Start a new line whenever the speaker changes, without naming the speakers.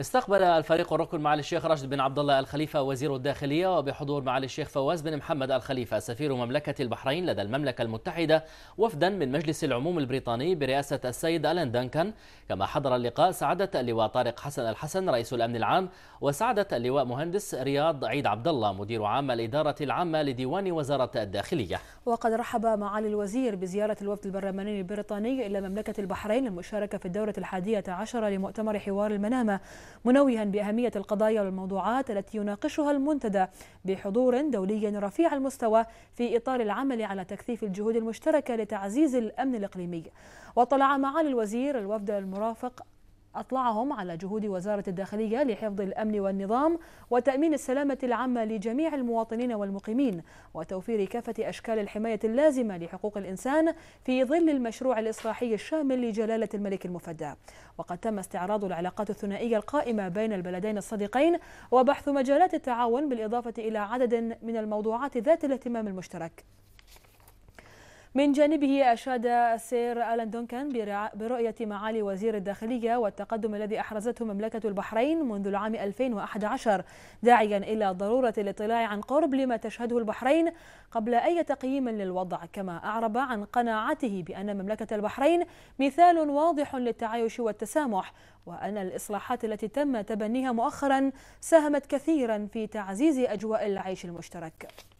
استقبل الفريق الركن معالي الشيخ راشد بن عبد الله الخليفه وزير الداخليه وبحضور معالي الشيخ فواز بن محمد الخليفه سفير مملكه البحرين لدى المملكه المتحده وفدا من مجلس العموم البريطاني برئاسه السيد الين دانكن كما حضر اللقاء سعاده اللواء طارق حسن الحسن رئيس الامن العام وسعاده اللواء مهندس رياض عيد عبد الله مدير عام الاداره العامه لديوان وزاره الداخليه.
وقد رحب معالي الوزير بزياره الوفد البرلماني البريطاني الى مملكه البحرين للمشاركه في الدوره الحادية عشرة لمؤتمر حوار المنامه منوها بأهمية القضايا والموضوعات التي يناقشها المنتدى بحضور دولي رفيع المستوى في إطار العمل على تكثيف الجهود المشتركة لتعزيز الأمن الإقليمي وطلع معالي الوزير الوفد المرافق أطلعهم على جهود وزارة الداخلية لحفظ الأمن والنظام وتأمين السلامة العامة لجميع المواطنين والمقيمين وتوفير كافة أشكال الحماية اللازمة لحقوق الإنسان في ظل المشروع الإصلاحي الشامل لجلالة الملك المفدى وقد تم استعراض العلاقات الثنائية القائمة بين البلدين الصديقين وبحث مجالات التعاون بالإضافة إلى عدد من الموضوعات ذات الاهتمام المشترك من جانبه أشاد السير ألان دونكان برؤية معالي وزير الداخلية والتقدم الذي أحرزته مملكة البحرين منذ العام 2011 داعيا إلى ضرورة الاطلاع عن قرب لما تشهده البحرين قبل أي تقييم للوضع كما أعرب عن قناعته بأن مملكة البحرين مثال واضح للتعايش والتسامح وأن الإصلاحات التي تم تبنيها مؤخرا ساهمت كثيرا في تعزيز أجواء العيش المشترك